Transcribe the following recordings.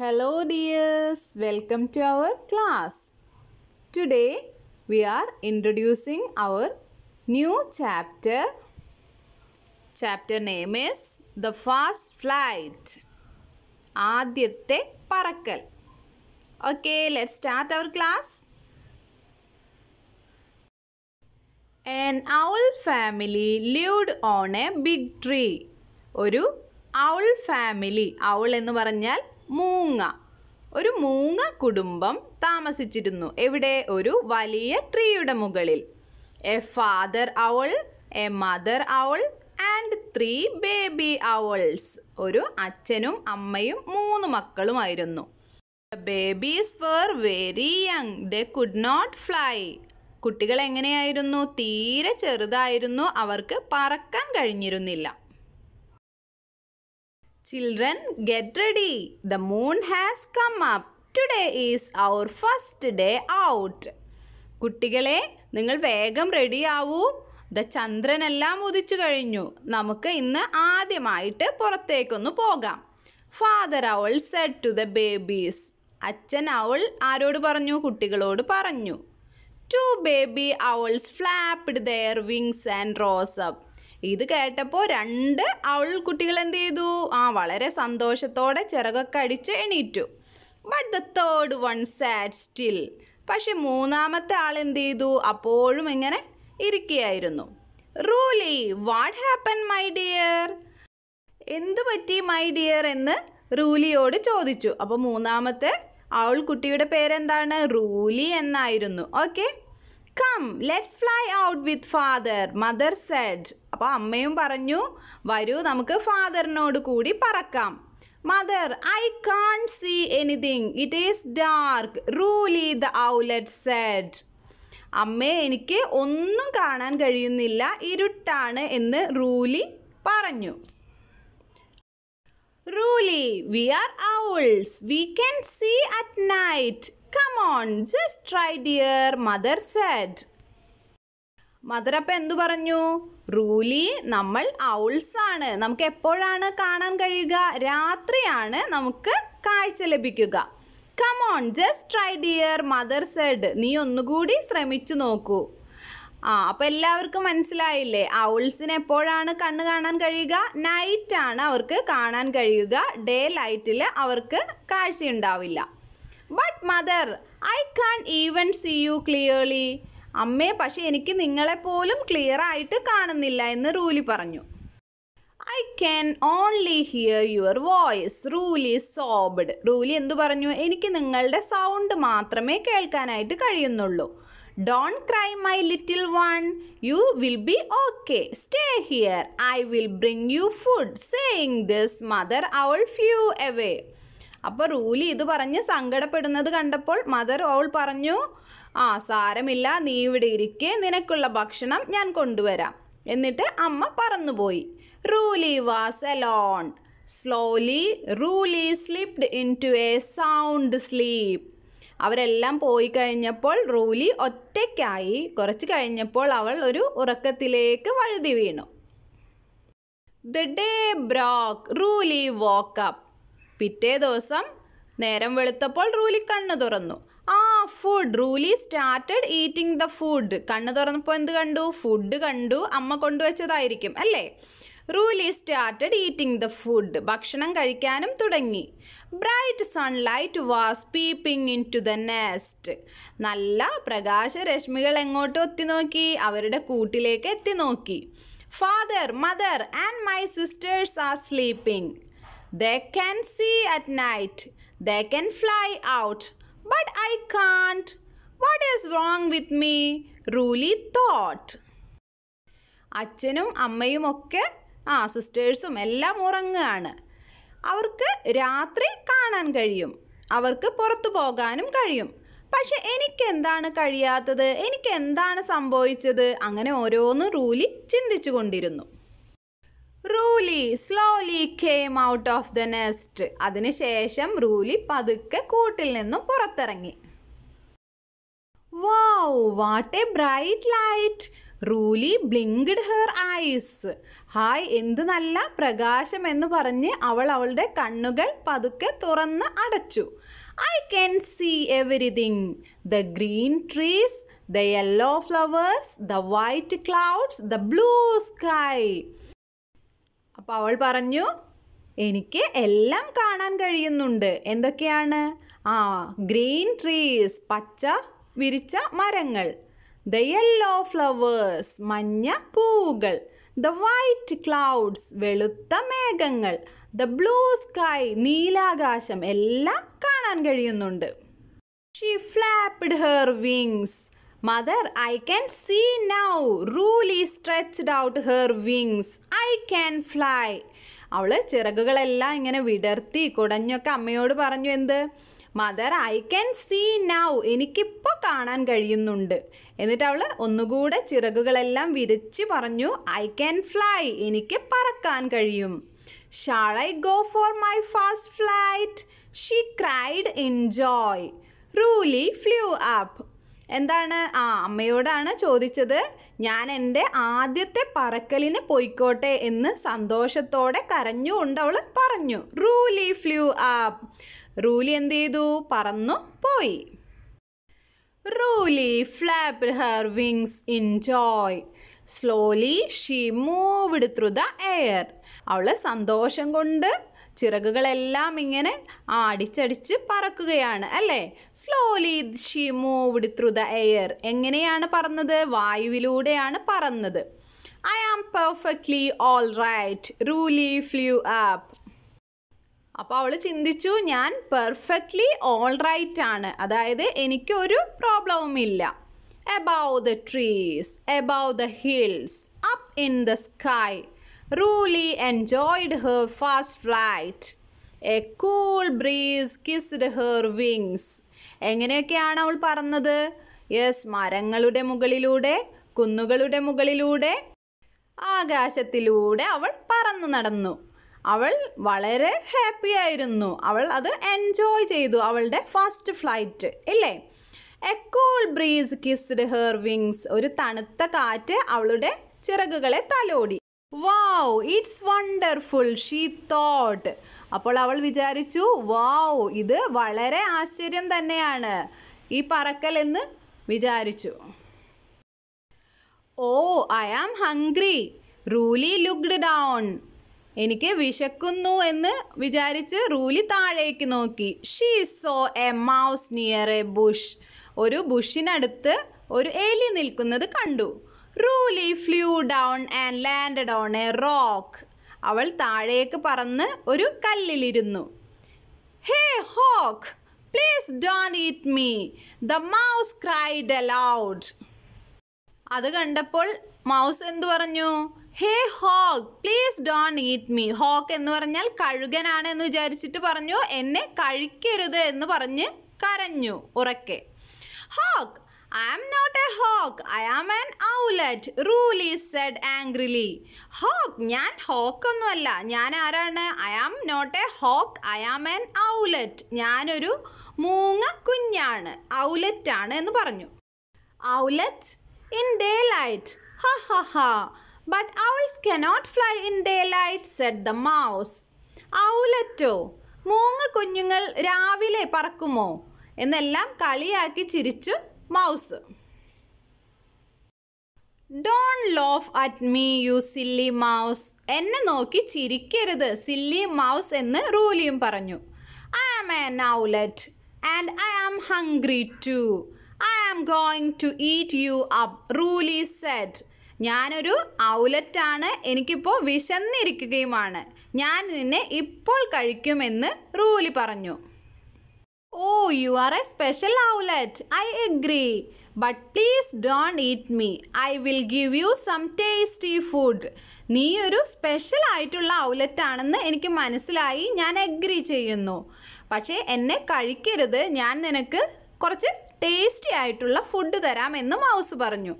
Hello dears, welcome to our class. Today we are introducing our new chapter. Chapter name is The Fast Flight. ആദ്യത്തെ പറക്കൽ okay let start our class an owl family lived on a big tree ഒരു owl family owl എന്ന് പറഞ്ഞാൽ മൂങ്ങ ഒരു മൂങ്ങ കുടുംബം താമസിച്ചിരുന്നു എവിടെ ഒരു വലിയ ട്രീയുടെ മുകളിൽ a father owl a mother owl and three baby owls ഒരു അച്ഛനും അമ്മയും മൂന്ന് മക്കളുമായിരുന്നു babies were very young they could not fly കുട്ടികൾ എങ്ങനെയായിരുന്നു തീരെ ചെറുതായിരുന്നു അവർക്ക് പറക്കാൻ കഴിഞ്ഞിരുന്നില്ല Children, get ready. The moon has come up. Today is our first day out. കുട്ടികളെ നിങ്ങൾ വേഗം റെഡി ആവൂ ദ ചന്ദ്രനെല്ലാം ഉദിച്ചു കഴിഞ്ഞു നമുക്ക് ഇന്ന് ആദ്യമായിട്ട് പുറത്തേക്കൊന്ന് പോകാം ഫാദർ അവൾ സെഡ് ടു ദ ബേബീസ് അച്ഛൻ അവൾ ആരോട് പറഞ്ഞു കുട്ടികളോട് പറഞ്ഞു two baby owls flapped their wings and rose up ഇത് കേട്ടപ്പോൾ രണ്ട് അവൾ കുട്ടികൾ എന്ത് ചെയ്തു ആ വളരെ സന്തോഷത്തോടെ ചിറകൊക്കെ അടിച്ച് എണീറ്റു but the third one sat still പക്ഷെ മൂന്നാമത്തെ ആൾ എന്ത് ചെയ്തു അപ്പോഴും ഇങ്ങനെ ഇരിക്കുകയായിരുന്നു Ruly what happen my dear എന്തു പറ്റി മൈ ഡിയർ എന്ന് റൂലിയോട് ചോദിച്ചു അപ്പോൾ മൂന്നാമത്തെ അവൾ കുട്ടിയുടെ പേരെന്താണ് റൂലി എന്നായിരുന്നു okay come let's fly out with father mother said അപ്പോൾ അമ്മയും പറഞ്ഞു വരൂ നമുക്ക് ഫാദറിനോട് കൂടി പറക്കാം mother I can't see anything it is dark Ruly the owlet said അമ്മേ എനിക്ക് ഒന്നും കാണാൻ കഴിയുന്നില്ല ഇരുട്ടാണ് എന്ന് റൂലി പറഞ്ഞു Ruly we are owls we can see at night come on just try dear mother said mother അപ്പം എന്തു പറഞ്ഞു റൂലി നമ്മൾ ഔൾസ് ആണ് നമുക്ക് എപ്പോഴാണ് കാണാൻ കഴിയുക രാത്രിയാണ് നമുക്ക് കാഴ്ച ലഭിക്കുക come on just try dear mother said നീ ഒന്നുകൂടി ശ്രമിച്ചു നോക്കൂ ആ അപ്പം എല്ലാവർക്കും മനസ്സിലായില്ലേ ഔൾസിന് എപ്പോഴാണ് കണ്ണ് കാണാൻ കഴിയുക നൈറ്റാണ് അവർക്ക് കാണാൻ കഴിയുക ഡേ ലൈറ്റിൽ അവർക്ക് കാഴ്ചയുണ്ടാവില്ല but mother I can't even see you clearly അമ്മേ പക്ഷെ എനിക്ക് നിങ്ങളെപ്പോലും ക്ലിയർ ആയിട്ട് കാണുന്നില്ല എന്ന് റൂലി പറഞ്ഞു I can only hear your voice Ruly sobbed Ruly എന്തു പറഞ്ഞു എനിക്ക് നിങ്ങളുടെ സൗണ്ട് മാത്രമേ കേൾക്കാനായിട്ട് കഴിയുന്നുള്ളൂ don't cry my little one you will be okay stay here I will bring you food saying this mother owl flew away അപ്പൊ Ruly ഇത് പറഞ്ഞ് സങ്കടപ്പെടുന്നത് കണ്ടപ്പോൾ മദർ ഓൾ പറഞ്ഞു ആ സാരമില്ല നീ ഇവിടെ ഇരിക്കെ നിനക്കുള്ള ഭക്ഷണം ഞാൻ കൊണ്ടുവരാം എന്നിട്ട് അമ്മ പറന്നുപോയി Ruly was alone slowly Ruly slipped into a sound sleep അവരെല്ലാം പോയി കഴിഞ്ഞപ്പോൾ റൂലി ഒറ്റയ്ക്കായി കുറച്ച് കഴിഞ്ഞപ്പോൾ അവൾ ഒരു ഉറക്കത്തിലേക്ക് വഴുതി വീണു the day broke Ruly woke up പിറ്റേ ദിവസം നേരം വെളുത്തപ്പോൾ റൂലി കണ്ണ് തുറന്നു ആ food Ruly started eating the food കണ്ണ് തുറന്നപ്പോൾ എന്ത് കണ്ടു ഫുഡ് കണ്ടു അമ്മ കൊണ്ടുവച്ചതായിരിക്കും അല്ലേ Ruly started eating the food ഭക്ഷണം കഴിക്കാനും തുടങ്ങി bright sunlight was peeping into the nest നല്ല പ്രകാശരശ്മികൾ എങ്ങോട്ടും എത്തി നോക്കി അവരുടെ കൂട്ടിലേക്ക് എത്തി നോക്കി father mother and my sisters are sleeping they can see at night they can fly out but I can't what is wrong with me Ruly thought അച്ഛനും അമ്മയും ഒക്കെ ആ സിസ്റ്റേഴ്സും എല്ലാം ഉറങ്ങുകയാണ് അവർക്ക് രാത്രി കാണാൻ കഴിയും അവർക്ക് പുറത്തു പോകാനും കഴിയും പക്ഷെ എനിക്കെന്താണ് കഴിയാത്തത് എനിക്ക് എന്താണ് സംഭവിച്ചത് അങ്ങനെ ഓരോന്ന് റൂലി ചിന്തിച്ചു കൊണ്ടിരുന്നു Ruly slowly came out of the nest അതിനുശേഷം റൂലി പതുക്കെ കൂട്ടിൽ നിന്നും പുറത്തിറങ്ങി wow what a bright light Ruly blinked her eyes ഹായ് എന്ത് നല്ല പ്രകാശം എന്ന് പറഞ്ഞ് അവൾ അവളുടെ കണ്ണുകൾ പതുക്കെ തുറന്ന് അടച്ചു I can see everything the green trees the yellow flowers the white clouds the blue sky അപ്പോൾ അവൾ പറഞ്ഞു എനിക്ക് എല്ലാം കാണാൻ കഴിയുന്നുണ്ട് എന്തൊക്കെയാണ് ആ ഗ്രീൻ ട്രീസ് പച്ച വിരിച്ച മരങ്ങൾ ദ യെല്ലോ ഫ്ലവേഴ്സ് മഞ്ഞ പൂവുകൾ ദ വൈറ്റ് ക്ലൗഡ്സ് വെളുത്ത മേഘങ്ങൾ ദ ബ്ലൂ സ്കൈ നീലാകാശം എല്ലാം കാണാൻ കഴിയുന്നുണ്ട് she flapped her wings Mother, I can see now. Ruly stretched out her wings. I can fly. അവൾ ചിറകുകളെല്ലാം ഇങ്ങനെ വിടർത്തി കുടഞ്ഞൊക്കെ അമ്മയോട് പറഞ്ഞു എന്ത് mother I can see now എനിക്കിപ്പോൾ കാണാൻ കഴിയുന്നുണ്ട് എന്നിട്ട് അവൾ ഒന്നുകൂടെ ചിറകുകളെല്ലാം വിരിച്ച് പറഞ്ഞു ഐ ക്യാൻ ഫ്ലൈ എനിക്ക് പറക്കാൻ കഴിയും shall I go for my fast flight she cried enjoy Ruly flew up എന്താണ് ആ അമ്മയോടാണ് ചോദിച്ചത് ഞാൻ എൻ്റെ ആദ്യത്തെ പറക്കലിന് പോയിക്കോട്ടെ എന്ന് സന്തോഷത്തോടെ കരഞ്ഞുകൊണ്ട് അവൾ പറഞ്ഞു റൂലി ഫ്ലൂ ആപ്പ് റൂലി എന്ത് ചെയ്തു പറന്നു പോയി Ruly flapped her wings in joy slowly she moved through the air അവൾ സന്തോഷം കൊണ്ട് ചിറകുകളെല്ലാം ഇങ്ങനെ ആടിച്ചടിച്ച് പറക്കുകയാണ് അല്ലേ slowly she moved through the air എങ്ങനെയാണ് പറന്നത് വായുവിലൂടെയാണ് പറന്നത് I am perfectly all right Ruly flew up അപ്പോൾ അവൾ ചിന്തിച്ചു ഞാൻ പെർഫെക്റ്റ്ലി ഓൾ റൈറ്റ് ആണ് അതായത് എനിക്കൊരു പ്രോബ്ലവും ഇല്ല above the trees above the hills up in the sky Ruly enjoyed her first flight. A cool breeze kissed her wings. എങ്ങനെയൊക്കെയാണ് അവൾ പറന്നത് യെസ് മരങ്ങളുടെ മുകളിലൂടെ കുന്നുകളുടെ മുകളിലൂടെ ആകാശത്തിലൂടെ അവൾ പറന്നു നടന്നു അവൾ വളരെ ഹാപ്പി ആയിരുന്നു അവൾ അത് എൻജോയ് ചെയ്തു അവളുടെ ഫസ്റ്റ് ഫ്ലൈറ്റ് ഇല്ലേ a cool breeze kissed her wings ഒരു തണുത്ത കാറ്റ് അവളുടെ ചിറകുകളെ തലോടി wow it's wonderful she thought അപ്പോൾ അവൾ വിചാരിച്ചു വാവ് ഇത് വളരെ ആശ്ചര്യം തന്നെയാണ് ഈ പറക്കൽ എന്ന് വിചാരിച്ചു oh I am hungry Ruli looked down എനിക്ക് വിശക്കുന്നു എന്ന് വിചാരിച്ച് റൂലി താഴേക്ക് നോക്കി she saw a mouse near a bush ഒരു ബുഷിനടുത്ത് ഒരു എലി നിൽക്കുന്നത് കണ്ടു Ruli flew down and landed on a rock അവൾ താഴേക്ക് പറന്ന് ഒരു കല്ലിലിരുന്നു hey hawk please don't eat me the mouse cried aloud അത് കണ്ടപ്പോൾ മൗസ് എന്തു പറഞ്ഞു hey hawk please don't eat me hawk എന്ന് പറഞ്ഞാൽ കഴുകനാണ് എന്ന് വിചാരിച്ചിട്ട് പറഞ്ഞു എന്നെ കഴിക്കരുത് എന്ന് പറഞ്ഞ് കരഞ്ഞു ഉറക്കെ hawk I am not a hawk I am an owlet Ruli said angrily hawk ഞാൻ ഹോക്ക് ഒന്നുമല്ല ഞാൻ ആരാണ് I am not a hawk I am an owlet ഞാനൊരു മൂങ്ങ കുഞ്ഞാണ് ഔലറ്റ് ആണ് എന്ന് പറഞ്ഞു owlet in daylight ha ha ha but owls cannot fly in daylight said the mouse ഔലറ്റോ മൂങ്ങ കുഞ്ഞുങ്ങൾ രാവിലെ പറക്കുമോ എന്നെല്ലാം കളിയാക്കി ചിരിച്ചു mouse don't laugh at me U silly mouse എന്നെ നോക്കി ചിരിക്കരുത് സില്ലി മൗസ് എന്ന് റൂലിയും പറഞ്ഞു I am an owlet and I am hungry too I am going to eat you up Ruli said ഞാനൊരു ഔലറ്റാണ് എനിക്കിപ്പോൾ വിശന്നിരിക്കുകയുമാണ് ഞാൻ നിന്നെ ഇപ്പോൾ കഴിക്കുമെന്ന് റൂലി പറഞ്ഞു oh you are a special owlet I agree but please don't eat me I will give you some tasty food നീ ഒരു സ്പെഷ്യൽ ആയിട്ടുള്ള ഔലറ്റ് ആണെന്ന് എനിക്ക് മനസ്സിലായി ഞാൻ എഗ്രി ചെയ്യുന്നു പക്ഷേ എന്നെ കഴിക്കരുത് ഞാൻ നിനക്ക് കുറച്ച് ടേസ്റ്റി ആയിട്ടുള്ള ഫുഡ് തരാം എന്ന് മൗസ് പറഞ്ഞു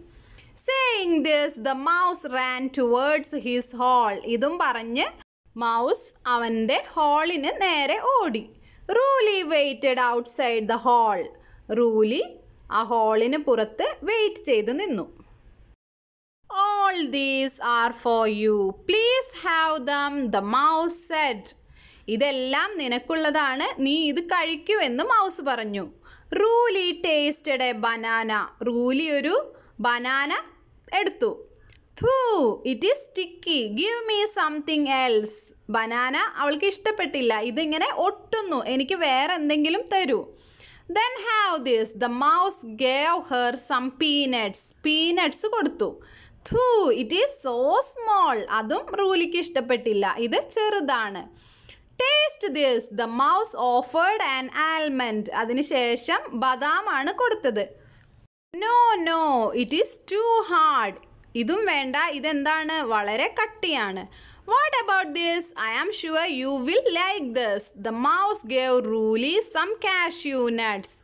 saying this the mouse ran towards his hole ഇതും പറഞ്ഞ് മൗസ് അവൻ്റെ ഹോളിന് നേരെ ഓടി Ruli waited outside the hole Ruli ആ ഹോളിന് പുറത്ത് വെയിറ്റ് ചെയ്ത് നിന്നു all these are for you please have them the mouse said ഇതെല്ലാം നിനക്കുള്ളതാണ് നീ ഇത് കഴിക്കൂ എന്ന് മൗസ് പറഞ്ഞു Ruli tasted a banana Ruli ഒരു ബനാന എടുത്തു phew it is sticky give me something else banana അവൾക്ക് ഇഷ്ടപ്പെട്ടില്ല ഇതിങ്ങനെ ഒട്ടുന്നു എനിക്ക് വേറെ എന്തെങ്കിലും തരൂ then have this the mouse gave her some peanuts peanuts കൊടുത്തു ഥൂ ഇറ്റ് ഈസ് സോ സ്മോൾ അതും റൂലിക്ക് ഇഷ്ടപ്പെട്ടില്ല ഇത് ചെറുതാണ് taste this the mouse offered an almond അതിനുശേഷം ബദാമാണ് കൊടുത്തത് no no it is too hard ഇതും വേണ്ട ഇതെന്താണ് വളരെ കട്ടിയാണ് what about this I am sure you will like this the mouse gave Ruli some cashew nuts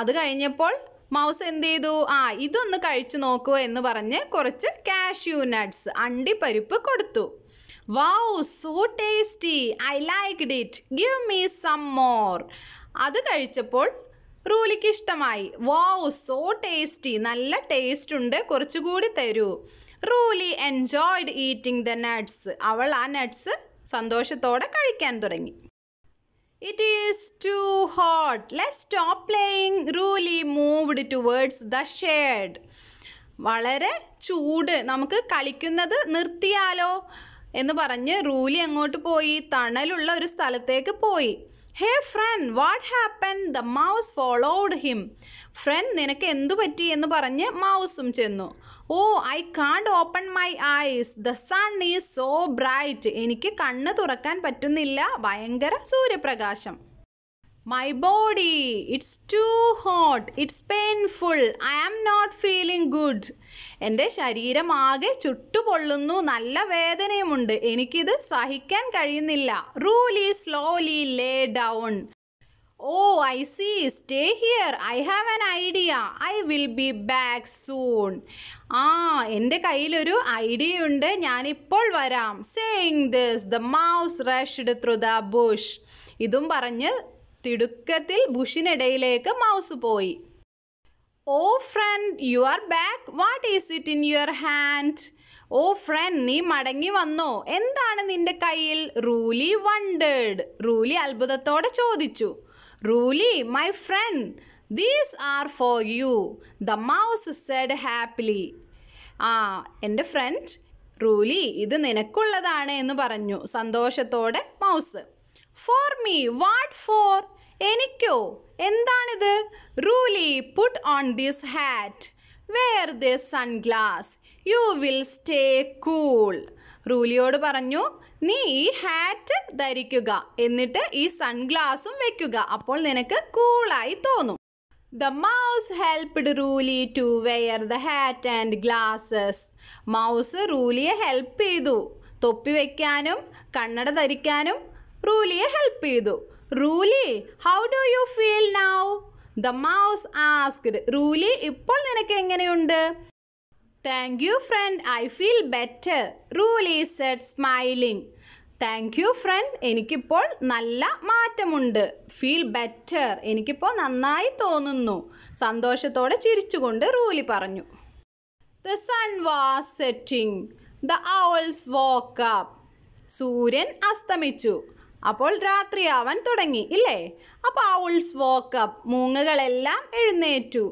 അത് കഴിഞ്ഞപ്പോൾ മൗസ് എന്ത് ചെയ്തു ആ ഇതൊന്ന് കഴിച്ചു നോക്കൂ എന്ന് പറഞ്ഞ് കുറച്ച് കാഷ്യൂ നട്ട്സ് അണ്ടിപ്പരിപ്പ് കൊടുത്തു wow so tasty I liked it give me some more അത് കഴിച്ചപ്പോൾ റൂലിക്ക് ഇഷ്ടമായി വാവ് സോ ടേസ്റ്റി നല്ല ടേസ്റ്റ് ഉണ്ട് കുറച്ചുകൂടി തരൂ Ruli enjoyed eating the nuts അവൾ ആ നട്ട്സ് സന്തോഷത്തോടെ കഴിക്കാൻ തുടങ്ങി it is too hot let stop playing Ruli moved towards the shade വളരെ ചൂട് നമുക്ക് കളിക്കുന്നത് നിർത്തിയാലോ എന്ന് പറഞ്ഞ് റൂലി അങ്ങോട്ട് പോയി തണലുള്ള ഒരു സ്ഥലത്തേക്ക് പോയി hey friend what happen the mouse followed him friend നിനക്ക് എന്തു പറ്റി എന്ന് പറഞ്ഞ് മൗസും ചെന്നു oh I can't open my eyes the sun is so bright എനിക്ക് കണ്ണ് തുറക്കാൻ പറ്റുന്നില്ല ഭയങ്കര സൂര്യപ്രകാശം my body it's too hot it's painful I am not feeling good എൻ്റെ ശരീരമാകെ ചുട്ടുപൊള്ളുന്നു നല്ല വേദനയുമുണ്ട് എനിക്കിത് സഹിക്കാൻ കഴിയുന്നില്ല Ruli slowly lay down oh I see stay here I have an idea I will be back soon ആ എൻ്റെ കയ്യിലൊരു ഐഡിയ ഉണ്ട് ഞാനിപ്പോൾ വരാം saying this the mouse rushed through the bush ഇതും പറഞ്ഞ് തിടുക്കത്തിൽ ബുഷിനിടയിലേക്ക് മൗസ് പോയി oh friend you are back what is it in your hand oh friend നീ മടങ്ങി വന്നോ എന്താണ് നിന്റെ കയ്യിൽ റൂലി വണ്ടേഡ് റൂലി അത്ഭുതത്തോടെ ചോദിച്ചു Ruli my friend these are for you the mouse said happily ആ എൻ്റെ ഫ്രണ്ട് റൂലി ഇത് നിനക്കുള്ളതാണ് എന്ന് പറഞ്ഞു സന്തോഷത്തോടെ mouse for me what for എനിക്കോ എന്താണിത് Ruli put on this hat wear this sunglass you will stay cool റൂലിയോട് പറഞ്ഞു നീ ഈ ഹാറ്റ് ധരിക്കുക എന്നിട്ട് ഈ സൺഗ്ലാസും വെക്കുക അപ്പോൾ നിനക്ക് കൂളായി തോന്നും the mouse helped Ruli to wear the hat and glasses mouse റൂലിയെ ഹെൽപ്പ് ചെയ്തു തൊപ്പി വയ്ക്കാനും കണ്ണട ധരിക്കാനും റൂലിയെ ഹെൽപ്പ് ചെയ്തു Ruli how do you feel now the mouse asked Ruli ഇപ്പോൾ നിനക്ക് എങ്ങനെയുണ്ട് thank you friend I feel better Ruli said smiling thank you friend എനിക്കിപ്പോൾ നല്ല മാറ്റമുണ്ട് ഫീൽ ബെറ്റർ എനിക്കിപ്പോൾ നന്നായി തോന്നുന്നു സന്തോഷത്തോടെ ചിരിച്ചുകൊണ്ട് റൂലി പറഞ്ഞു the sun was setting the owls up സൂര്യൻ അസ്തമിച്ചു അപ്പോൾ രാത്രിയാവാൻ തുടങ്ങി ഇല്ലേ അപ്പോൾ ഔൾസ് വോക്കപ്പ് മൂങ്ങകളെല്ലാം എഴുന്നേറ്റു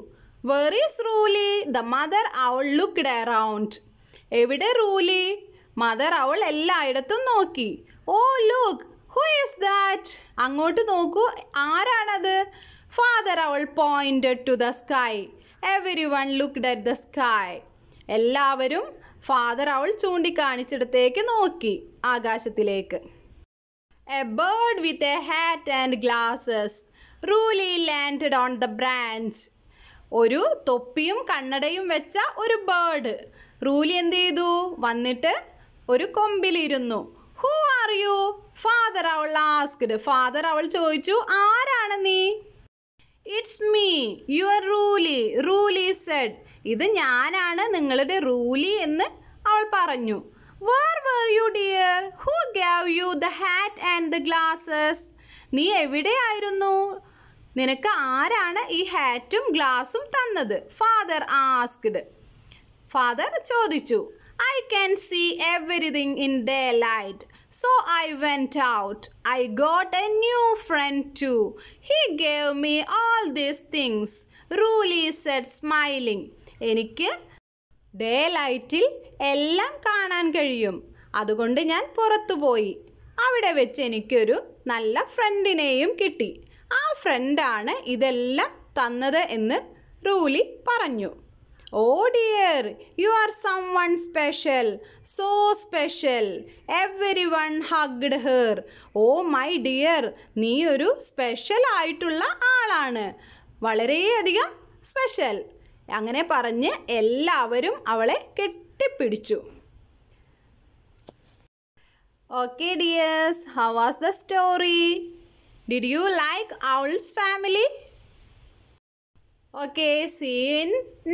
where is Ruli the mother owl looked around എവിടെ റൂലി മദർ അവൾ എല്ലായിടത്തും നോക്കി oh look who is that അങ്ങോട്ട് നോക്കൂ ആരാണത് ഫാദർ അവൾ pointed to the sky everyone looked at the sky എല്ലാവരും ഫാദർ അവൾ ചൂണ്ടിക്കാണിച്ചിടത്തേക്ക് നോക്കി ആകാശത്തിലേക്ക് a bird with a hat and glasses. Ruli land on the branch ഒരു തൊപ്പിയും കണ്ണടയും വെച്ച ഒരു ബേർഡ് റൂലി എന്ത് ചെയ്തു വന്നിട്ട് ഒരു കൊമ്പിലിരുന്നു ഹൂ ആർ യു ഫാദർ അവൾ ആസ്ക്ഡ് ഫാദർ അവൾ ചോദിച്ചു ആരാണ് നീ it's me your Ruli Ruli said ഇത് ഞാനാണ് നിങ്ങളുടെ റൂലി എന്ന് അവൾ പറഞ്ഞു where were you dear who gave you the hat and the glasses നീ എവിടെയായിരുന്നു നിനക്ക് ആരാണ് ഈ ഹാറ്റും ഗ്ലാസും തന്നത് ഫാദർ ആസ്ക്ഡ് ഫാദർ ചോദിച്ചു I can see everything in daylight so I went out I got a new front to he gave me all these things Ruli said smiling എനിക്ക് ഡേ ലൈറ്റിൽ എല്ലാം കാണാൻ കഴിയും അതുകൊണ്ട് ഞാൻ പുറത്തുപോയി അവിടെ വെച്ച് എനിക്കൊരു നല്ല ഫ്രണ്ടിനെയും കിട്ടി ആ ഫ്രണ്ടാണ് ഇതെല്ലാം തന്നത് എന്ന് റൂലി പറഞ്ഞു oh dear you are someone special so special everyone hugged her oh my dear നീ ഒരു സ്പെഷ്യൽ ആയിട്ടുള്ള ആളാണ് വളരെയധികം സ്പെഷ്യൽ അങ്ങനെ പറഞ്ഞ് എല്ലാവരും അവളെ കെട്ടിപ്പിടിച്ചു okay dears how was the story did you like owls family okay see in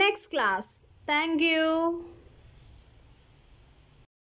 next class thank U